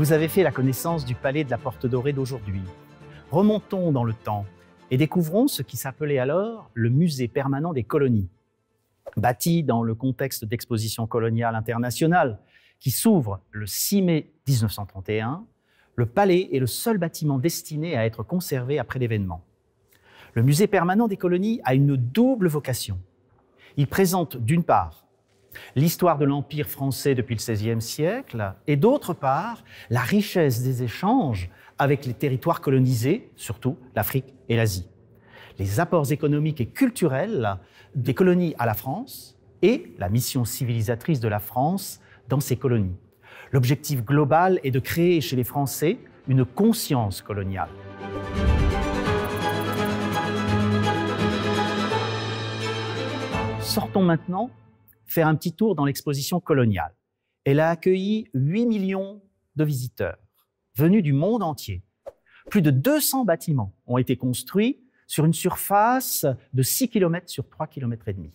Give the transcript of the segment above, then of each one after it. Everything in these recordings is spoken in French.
Vous avez fait la connaissance du palais de la Porte Dorée d'aujourd'hui. Remontons dans le temps et découvrons ce qui s'appelait alors le musée permanent des colonies. Bâti dans le contexte d'exposition coloniale internationale qui s'ouvre le 6 mai 1931, le palais est le seul bâtiment destiné à être conservé après l'événement. Le musée permanent des colonies a une double vocation. Il présente d'une part l'histoire de l'Empire français depuis le XVIe siècle, et d'autre part, la richesse des échanges avec les territoires colonisés, surtout l'Afrique et l'Asie. Les apports économiques et culturels des colonies à la France et la mission civilisatrice de la France dans ces colonies. L'objectif global est de créer chez les Français une conscience coloniale. Sortons maintenant faire un petit tour dans l'exposition coloniale. Elle a accueilli 8 millions de visiteurs venus du monde entier. Plus de 200 bâtiments ont été construits sur une surface de 6 km sur 3 km et demi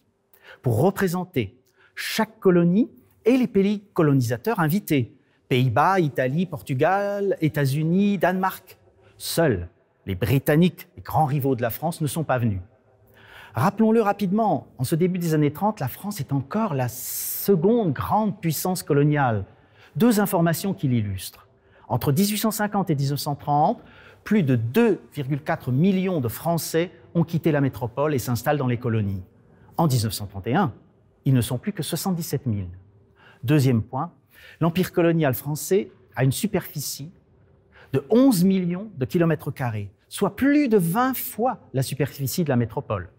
pour représenter chaque colonie et les pays colonisateurs invités. Pays-Bas, Italie, Portugal, États-Unis, Danemark. Seuls les Britanniques, les grands rivaux de la France, ne sont pas venus. Rappelons-le rapidement, en ce début des années 30, la France est encore la seconde grande puissance coloniale. Deux informations qui l'illustrent. Entre 1850 et 1930, plus de 2,4 millions de Français ont quitté la métropole et s'installent dans les colonies. En 1931, ils ne sont plus que 77 000. Deuxième point, l'empire colonial français a une superficie de 11 millions de kilomètres carrés, soit plus de 20 fois la superficie de la métropole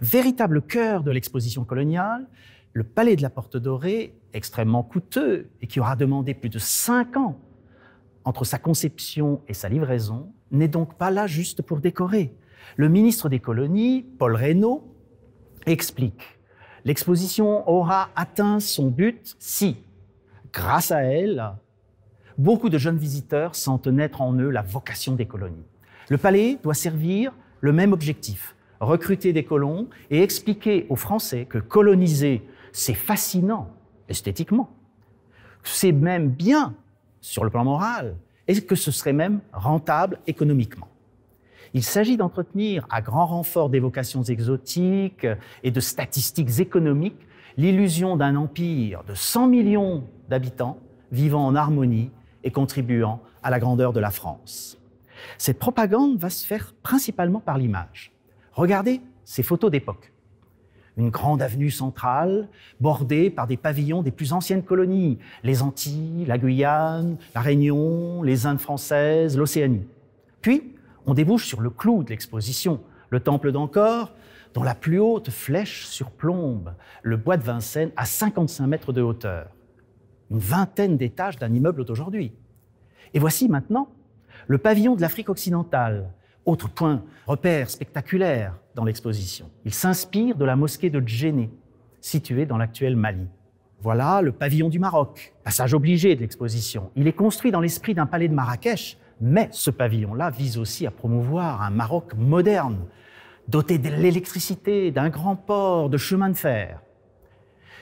véritable cœur de l'exposition coloniale, le palais de la Porte Dorée, extrêmement coûteux et qui aura demandé plus de cinq ans entre sa conception et sa livraison, n'est donc pas là juste pour décorer. Le ministre des Colonies, Paul Reynaud, explique L'exposition aura atteint son but si, grâce à elle, beaucoup de jeunes visiteurs sentent naître en eux la vocation des colonies. Le palais doit servir le même objectif, recruter des colons et expliquer aux Français que coloniser, c'est fascinant esthétiquement, c'est même bien sur le plan moral, et que ce serait même rentable économiquement. Il s'agit d'entretenir, à grand renfort d'évocations exotiques et de statistiques économiques, l'illusion d'un empire de 100 millions d'habitants vivant en harmonie et contribuant à la grandeur de la France. Cette propagande va se faire principalement par l'image. Regardez ces photos d'époque. Une grande avenue centrale, bordée par des pavillons des plus anciennes colonies, les Antilles, la Guyane, la Réunion, les Indes françaises, l'Océanie. Puis, on débouche sur le clou de l'exposition, le temple d'Ancor, dont la plus haute flèche surplombe le bois de Vincennes à 55 mètres de hauteur. Une vingtaine d'étages d'un immeuble d'aujourd'hui. Et voici maintenant le pavillon de l'Afrique occidentale, autre point repère spectaculaire dans l'exposition. Il s'inspire de la mosquée de Djéné, située dans l'actuel Mali. Voilà le pavillon du Maroc, passage obligé de l'exposition. Il est construit dans l'esprit d'un palais de Marrakech, mais ce pavillon-là vise aussi à promouvoir un Maroc moderne, doté de l'électricité, d'un grand port, de chemin de fer.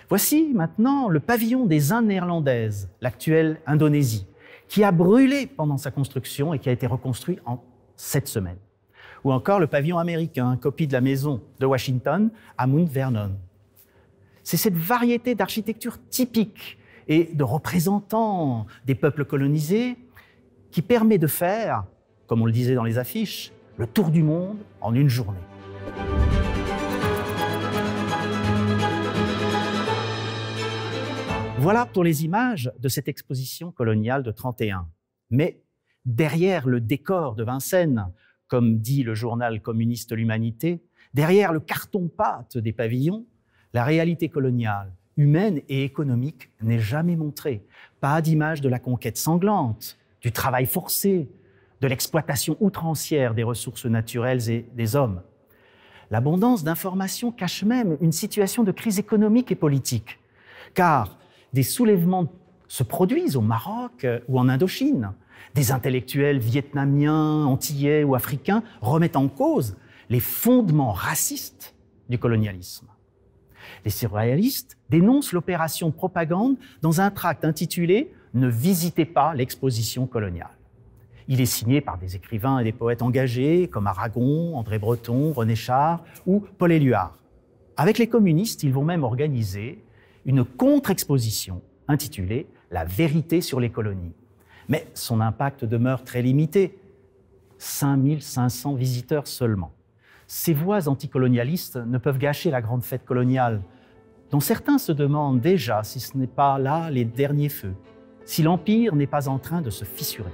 Voici maintenant le pavillon des Indes néerlandaises, l'actuelle Indonésie, qui a brûlé pendant sa construction et qui a été reconstruit en cette semaine. Ou encore le pavillon américain, copie de la maison de Washington à Mount Vernon. C'est cette variété d'architecture typique et de représentants des peuples colonisés qui permet de faire, comme on le disait dans les affiches, le tour du monde en une journée. Voilà pour les images de cette exposition coloniale de 31. Mais derrière le décor de Vincennes, comme dit le journal communiste L'Humanité, derrière le carton-pâte des pavillons, la réalité coloniale, humaine et économique, n'est jamais montrée. Pas d'image de la conquête sanglante, du travail forcé, de l'exploitation outrancière des ressources naturelles et des hommes. L'abondance d'informations cache même une situation de crise économique et politique, car des soulèvements se produisent au Maroc euh, ou en Indochine. Des intellectuels vietnamiens, antillais ou africains remettent en cause les fondements racistes du colonialisme. Les surréalistes dénoncent l'opération propagande dans un tract intitulé Ne visitez pas l'exposition coloniale. Il est signé par des écrivains et des poètes engagés comme Aragon, André Breton, René Char ou Paul Éluard. Avec les communistes, ils vont même organiser une contre-exposition intitulée la vérité sur les colonies. Mais son impact demeure très limité, 5500 visiteurs seulement. Ces voix anticolonialistes ne peuvent gâcher la grande fête coloniale, dont certains se demandent déjà si ce n'est pas là les derniers feux, si l'Empire n'est pas en train de se fissurer.